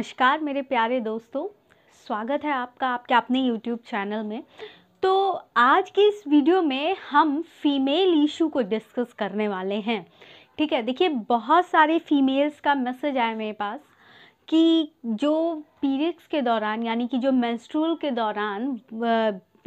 नमस्कार मेरे प्यारे दोस्तों स्वागत है आपका आपके अपने YouTube चैनल में तो आज की इस वीडियो में हम फीमेल इशू को डिस्कस करने वाले हैं ठीक है देखिए बहुत सारे फीमेल्स का मैसेज आया मेरे पास कि जो पीरियड्स के दौरान यानी कि जो मेंस्ट्रुअल के दौरान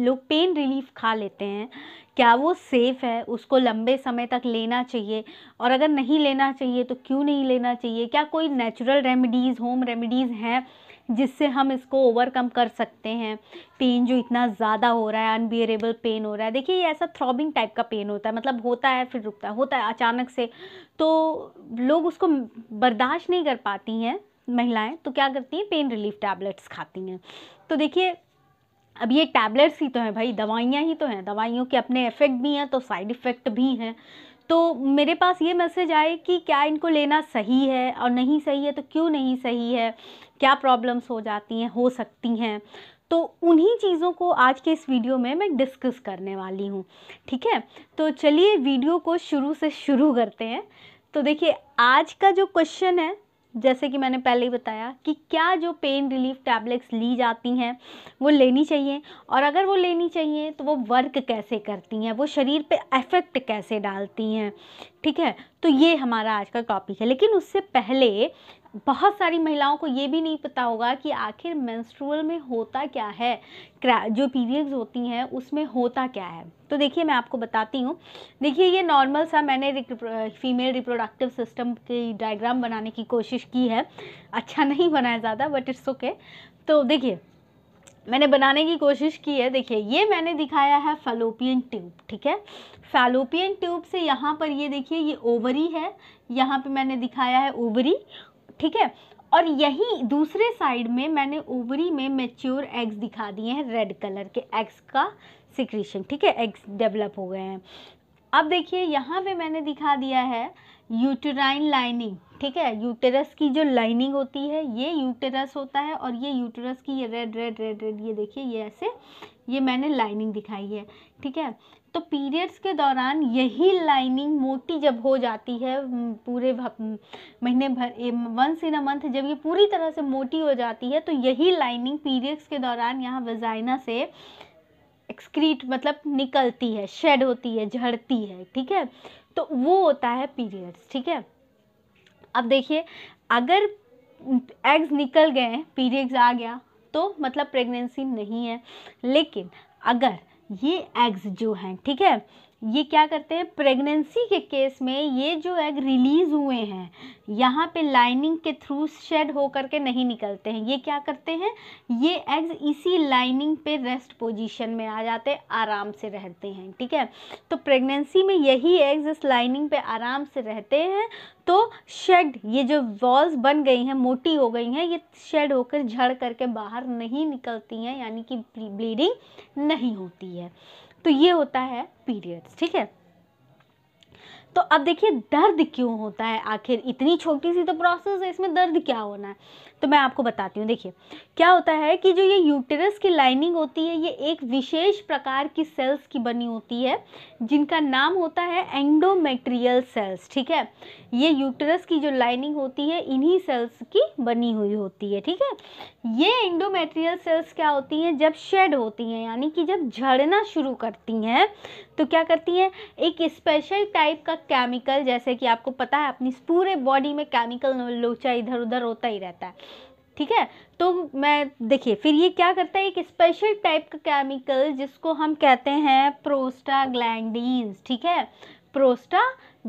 लोग पेन रिलीफ खा लेते हैं क्या वो सेफ़ है उसको लंबे समय तक लेना चाहिए और अगर नहीं लेना चाहिए तो क्यों नहीं लेना चाहिए क्या कोई नेचुरल रेमेडीज़ होम रेमेडीज़ हैं जिससे हम इसको ओवरकम कर सकते हैं पेन जो इतना ज़्यादा हो रहा है अनबियरेबल पेन हो रहा है देखिए ये ऐसा थ्रॉबिंग टाइप का पेन होता है मतलब होता है फिर रुकता है होता है अचानक से तो लोग उसको बर्दाश्त नहीं कर पाती हैं महिलाएं तो क्या करती हैं पेन रिलीफ टैबलेट्स खाती हैं तो देखिए अब ये टैबलेट्स ही तो हैं भाई दवाइयाँ ही तो हैं दवाइयों के अपने इफ़ेक्ट भी हैं तो साइड इफ़ेक्ट भी हैं तो मेरे पास ये मैसेज आए कि क्या इनको लेना सही है और नहीं सही है तो क्यों नहीं सही है क्या प्रॉब्लम्स हो जाती हैं हो सकती हैं तो उन्हीं चीज़ों को आज के इस वीडियो में मैं डिस्कस करने वाली हूँ ठीक है तो चलिए वीडियो को शुरू से शुरू करते हैं तो देखिए आज का जो क्वेश्चन है जैसे कि मैंने पहले ही बताया कि क्या जो पेन रिलीफ टैबलेट्स ली जाती हैं वो लेनी चाहिए और अगर वो लेनी चाहिए तो वो वर्क कैसे करती हैं वो शरीर पे इफ़ेक्ट कैसे डालती हैं ठीक है तो ये हमारा आज का टॉपिक है लेकिन उससे पहले बहुत सारी महिलाओं को ये भी नहीं पता होगा कि आखिर मेंस्ट्रुअल में होता क्या है जो पीरियड्स होती हैं उसमें होता क्या है तो देखिए मैं आपको बताती हूँ देखिए ये नॉर्मल सा मैंने फीमेल रिप्रोडक्टिव सिस्टम की डायग्राम बनाने की कोशिश की है अच्छा नहीं बनाया ज़्यादा बट इट्स ओके तो देखिए मैंने बनाने की कोशिश की है देखिए ये मैंने दिखाया है फैलोपियन ट्यूब ठीक है फैलोपियन ट्यूब से यहाँ पर ये देखिए ये ओवरी है यहाँ पे मैंने दिखाया है ओवरी ठीक है और यही दूसरे साइड में मैंने ओवरी में मेच्योर एग्स दिखा दिए हैं रेड कलर के एग्स का सिक्रीशन ठीक है एग्स डेवलप हो गए हैं अब देखिए यहाँ पे मैंने दिखा दिया है यूटेराइन लाइनिंग ठीक है यूटेरस की जो लाइनिंग होती है ये यूटेरस होता है और ये यूटेरस की ये रेड रेड रेड रेड ये देखिए ये ऐसे ये मैंने लाइनिंग दिखाई है ठीक है तो पीरियड्स के दौरान यही लाइनिंग मोटी जब हो जाती है पूरे महीने भर वंस इन अ मंथ जब ये पूरी तरह से मोटी हो जाती है तो यही लाइनिंग पीरियड्स के दौरान यहाँ वज़ाइना से एक्सक्रीट मतलब निकलती है शेड होती है झड़ती है ठीक है तो वो होता है पीरियड्स ठीक है अब देखिए अगर एग्स निकल गए पीरियड्स आ गया तो मतलब प्रेगनेंसी नहीं है लेकिन अगर ये एग्स जो हैं ठीक है ये क्या करते हैं प्रेगनेंसी के केस में ये जो एग रिलीज़ हुए हैं यहाँ पे लाइनिंग के थ्रू शेड होकर के नहीं निकलते हैं ये क्या करते हैं ये एग्स इसी लाइनिंग पे रेस्ट पोजीशन में आ जाते हैं आराम से रहते हैं ठीक है तो प्रेगनेंसी में यही एग्स इस लाइनिंग पे आराम से रहते हैं तो शेड ये जो वॉल्स बन गई हैं मोटी हो गई हैं ये शेड होकर झड़ करके बाहर नहीं निकलती हैं यानी कि ब्लीडिंग नहीं होती है तो ये होता है पीरियड्स ठीक है तो अब देखिए दर्द क्यों होता है आखिर इतनी छोटी सी तो प्रोसेस है इसमें दर्द क्या होना है तो मैं आपको बताती हूँ देखिए क्या होता है कि जो ये यूटेरस की लाइनिंग होती है ये एक विशेष प्रकार की सेल्स की बनी होती है जिनका नाम होता है एंडोमेट्रियल सेल्स ठीक है ये यूटेरस की जो लाइनिंग होती है इन्हीं सेल्स की बनी हुई होती है ठीक है ये एंडोमेट्रियल सेल्स क्या होती हैं जब शेड होती हैं यानी कि जब झड़ना शुरू करती हैं तो क्या करती हैं एक स्पेशल टाइप का केमिकल जैसे कि आपको पता है अपनी पूरे बॉडी में केमिकल लोचा इधर उधर होता ही रहता है ठीक है तो मैं देखिए फिर ये क्या करता है एक स्पेशल टाइप का केमिकल जिसको हम कहते हैं प्रोस्टाग्लैंडीन ठीक है प्रोस्टा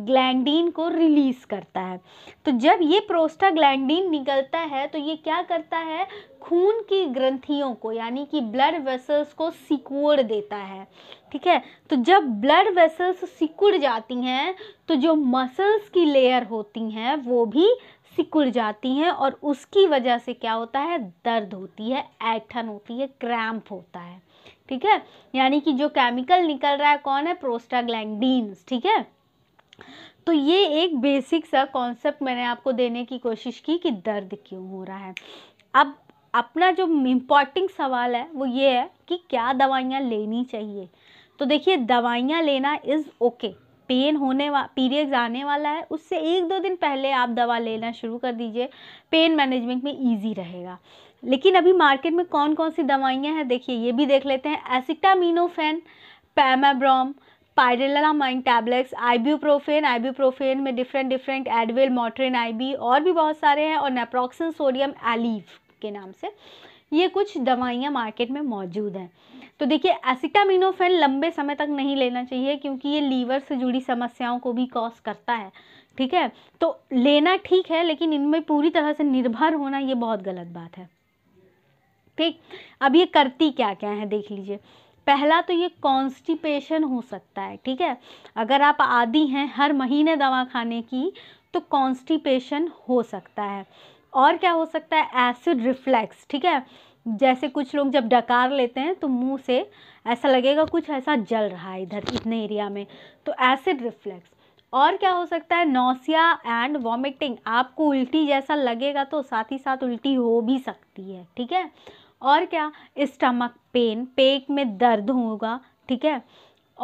ग्लैंडीन को रिलीज़ करता है तो जब ये प्रोस्टाग्लैंडीन निकलता है तो ये क्या करता है खून की ग्रंथियों को यानी कि ब्लड वेसल्स को सिकुड़ देता है ठीक है तो जब ब्लड वेसल्स सिकुड़ जाती हैं तो जो मसल्स की लेयर होती हैं वो भी सिकुड़ जाती हैं और उसकी वजह से क्या होता है दर्द होती है ऐठन होती है क्रैम्प होता है ठीक है यानी कि जो केमिकल निकल रहा है कौन है प्रोस्टाग्लैंडिन ठीक है तो ये एक बेसिक सा कॉन्सेप्ट मैंने आपको देने की कोशिश की कि दर्द क्यों हो रहा है अब अपना जो इम्पॉर्टिंग सवाल है वो ये है कि क्या दवाइयाँ लेनी चाहिए तो देखिए दवाइयाँ लेना इज़ ओके okay. पेन होने वा पीरियड्स आने वाला है उससे एक दो दिन पहले आप दवा लेना शुरू कर दीजिए पेन मैनेजमेंट में ईजी रहेगा लेकिन अभी मार्केट में कौन कौन सी दवाइयाँ हैं देखिए ये भी देख लेते हैं एसिटामिनोफेन पैमाब्रॉम पायरेलामाइन टैबलेट्स आईब्यूप्रोफेन आईब्यूप्रोफेन में डिफरेंट डिफरेंट एडवेल मोटरिन आई और भी बहुत सारे हैं और नेप्रोक्सन सोडियम एलीव के नाम से ये कुछ दवाइयाँ मार्केट में मौजूद हैं तो देखिए एसिटामिनोफेन लंबे समय तक नहीं लेना चाहिए क्योंकि ये लीवर से जुड़ी समस्याओं को भी कॉज करता है ठीक है तो लेना ठीक है लेकिन इनमें पूरी तरह से निर्भर होना ये बहुत गलत बात है ठीक अब ये करती क्या क्या है देख लीजिए पहला तो ये कॉन्स्टिपेशन हो सकता है ठीक है अगर आप आदि हैं हर महीने दवा खाने की तो कॉन्स्टिपेशन हो सकता है और क्या हो सकता है एसिड रिफ्लेक्स ठीक है जैसे कुछ लोग जब डकार लेते हैं तो मुंह से ऐसा लगेगा कुछ ऐसा जल रहा है इधर इतने एरिया में तो एसिड रिफ्लेक्स और क्या हो सकता है नौसिया एंड वॉमिटिंग आपको उल्टी जैसा लगेगा तो साथ ही साथ उल्टी हो भी सकती है ठीक है और क्या स्टमक पेन पेट में दर्द होगा ठीक है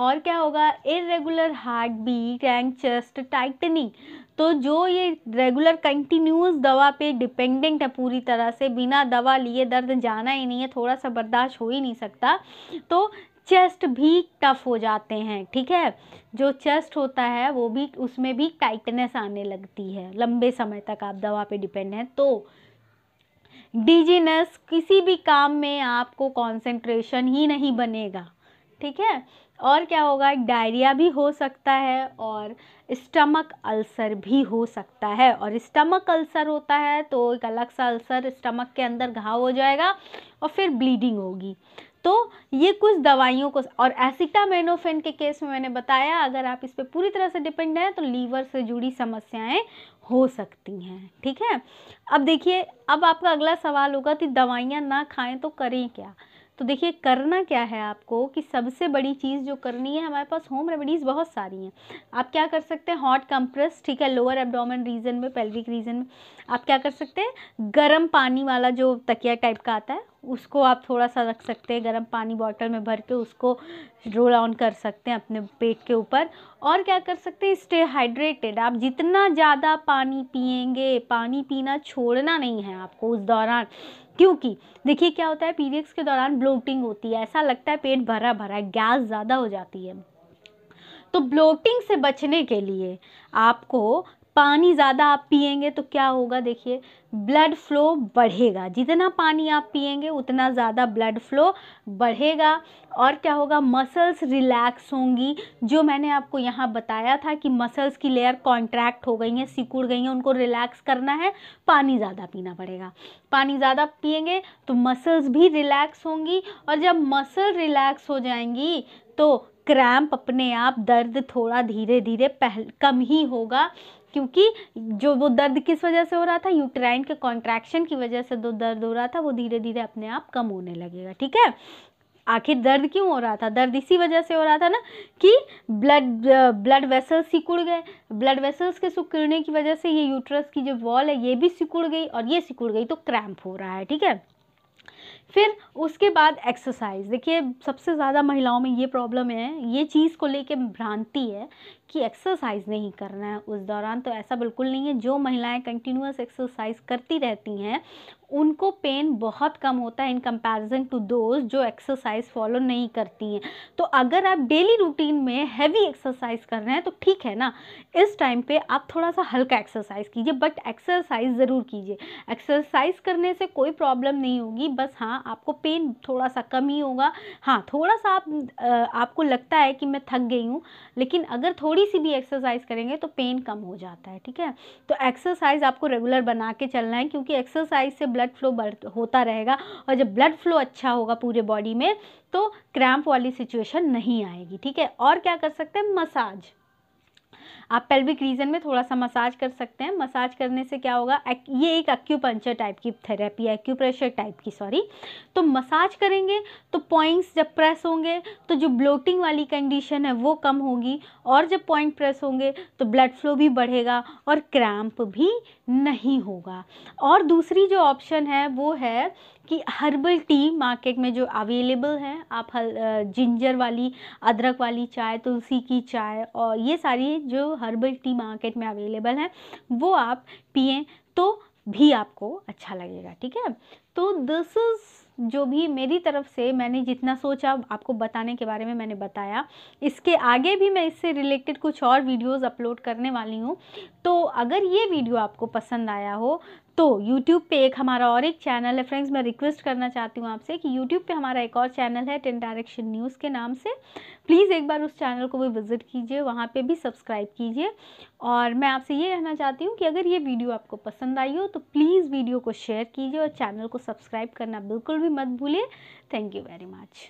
और क्या होगा irregular heart beat and chest tightening तो जो ये रेगुलर कंटिन्यूस दवा पे डिपेंडेंट है पूरी तरह से बिना दवा लिए दर्द जाना ही नहीं है थोड़ा सा बर्दाश्त हो ही नहीं सकता तो चेस्ट भी टफ हो जाते हैं ठीक है जो चेस्ट होता है वो भी उसमें भी टाइटनेस आने लगती है लंबे समय तक आप दवा पे डिपेंड हैं तो डिजीनेस किसी भी काम में आपको कंसंट्रेशन ही नहीं बनेगा ठीक है और क्या होगा डायरिया भी हो सकता है और स्टमक अल्सर भी हो सकता है और स्टमक अल्सर होता है तो एक अलग सा अल्सर स्टमक के अंदर घाव हो जाएगा और फिर ब्लीडिंग होगी तो ये कुछ दवाइयों को और एसिटामेनोफेन के केस में मैंने बताया अगर आप इस पर पूरी तरह से डिपेंड हैं तो लीवर से जुड़ी समस्याएं हो सकती हैं ठीक है अब देखिए अब आपका अगला सवाल होगा कि दवाइयाँ ना खाएं तो करें क्या तो देखिए करना क्या है आपको कि सबसे बड़ी चीज़ जो करनी है हमारे पास होम रेमेडीज़ बहुत सारी हैं आप क्या कर सकते हैं हॉट कंप्रेस ठीक है लोअर एबडोमन रीजन में पेल्विक रीजन में आप क्या कर सकते हैं गर्म पानी वाला जो तकिया टाइप का आता है उसको आप थोड़ा सा रख सकते हैं गर्म पानी बॉटल में भर के उसको रोल ऑन कर सकते हैं अपने पेट के ऊपर और क्या कर सकते हैं स्टे हाइड्रेटेड आप जितना ज़्यादा पानी पियेंगे पानी पीना छोड़ना नहीं है आपको उस दौरान क्योंकि देखिए क्या होता है पीरियड्स के दौरान ब्लोटिंग होती है ऐसा लगता है पेट भरा भरा है गैस ज़्यादा हो जाती है तो ब्लोटिंग से बचने के लिए आपको पानी ज़्यादा आप पियेंगे तो क्या होगा देखिए ब्लड फ्लो बढ़ेगा जितना पानी आप पियेंगे उतना ज़्यादा ब्लड फ्लो बढ़ेगा और क्या होगा मसल्स रिलैक्स होंगी जो मैंने आपको यहाँ बताया था कि मसल्स की लेयर कॉन्ट्रैक्ट हो गई हैं सिकुड़ गई हैं उनको रिलैक्स करना है पानी ज़्यादा पीना पड़ेगा पानी ज़्यादा पियेंगे तो मसल्स भी रिलैक्स होंगी और जब मसल रिलैक्स हो जाएंगी तो क्रैम्प अपने आप दर्द थोड़ा धीरे धीरे पहल कम ही होगा क्योंकि जो वो दर्द किस वजह से हो रहा था यूट्राइन के कॉन्ट्रैक्शन की वजह से जो दर्द हो रहा था वो धीरे धीरे अपने आप कम होने लगेगा ठीक है आखिर दर्द क्यों हो रहा था दर्द इसी वजह से हो रहा था ना कि ब्लड ब्लड वेसल्स सिकुड़ गए ब्लड वेसल्स के सिकुड़ने की वजह से ये यूट्रस की जो वॉल है ये भी सिकुड़ गई और ये सिकुड़ गई तो क्रैम्प हो रहा है ठीक है फिर उसके बाद एक्सरसाइज देखिए सबसे ज़्यादा महिलाओं में ये प्रॉब्लम है ये चीज़ को लेके भ्रांति है कि एक्सरसाइज नहीं करना है उस दौरान तो ऐसा बिल्कुल नहीं है जो महिलाएं कंटिन्यूस एक्सरसाइज करती रहती हैं उनको पेन बहुत कम होता है इन कंपैरिजन टू दोज जो एक्सरसाइज फॉलो नहीं करती हैं तो अगर आप डेली रूटीन में हैवी एक्सरसाइज कर रहे हैं तो ठीक है ना इस टाइम पे आप थोड़ा सा हल्का एक्सरसाइज कीजिए बट एक्सरसाइज ज़रूर कीजिए एक्सरसाइज करने से कोई प्रॉब्लम नहीं होगी बस हाँ आपको पेन थोड़ा सा कम ही होगा हाँ थोड़ा सा आप आपको लगता है कि मैं थक गई हूँ लेकिन अगर थोड़ी थोड़ी सी भी एक्सरसाइज करेंगे तो पेन कम हो जाता है ठीक है तो एक्सरसाइज आपको रेगुलर बना के चलना है क्योंकि एक्सरसाइज से ब्लड फ्लो होता रहेगा और जब ब्लड फ्लो अच्छा होगा पूरे बॉडी में तो क्रैम्प वाली सिचुएशन नहीं आएगी ठीक है और क्या कर सकते हैं मसाज आप पेल्विक रीजन में थोड़ा सा मसाज कर सकते हैं मसाज करने से क्या होगा ये एक एक्यूपंचर टाइप की थेरेपी है एक्यूप्रेशर टाइप की सॉरी तो मसाज करेंगे तो पॉइंट्स जब प्रेस होंगे तो जो ब्लोटिंग वाली कंडीशन है वो कम होगी और जब पॉइंट प्रेस होंगे तो ब्लड फ्लो भी बढ़ेगा और क्रैम्प भी नहीं होगा और दूसरी जो ऑप्शन है वो है कि हर्बल टी मार्केट में जो अवेलेबल है आप हल जिंजर वाली अदरक वाली चाय तुलसी की चाय और ये सारी जो जो हर्बल टी मार्केट में अवेलेबल है वो आप पिए तो भी आपको अच्छा लगेगा ठीक है तो दिस इज़ जो भी मेरी तरफ से मैंने जितना सोचा आपको बताने के बारे में मैंने बताया इसके आगे भी मैं इससे रिलेटेड कुछ और वीडियोस अपलोड करने वाली हूँ तो अगर ये वीडियो आपको पसंद आया हो तो YouTube पे एक हमारा और एक चैनल है फ्रेंड्स मैं रिक्वेस्ट करना चाहती हूँ आपसे कि YouTube पे हमारा एक और चैनल है टेन डायरेक्शन न्यूज़ के नाम से प्लीज़ एक बार उस चैनल को भी विज़िट कीजिए वहाँ पे भी सब्सक्राइब कीजिए और मैं आपसे ये कहना चाहती हूँ कि अगर ये वीडियो आपको पसंद आई हो तो प्लीज़ वीडियो को शेयर कीजिए और चैनल को सब्सक्राइब करना बिल्कुल भी मत भूलिए थैंक यू वेरी मच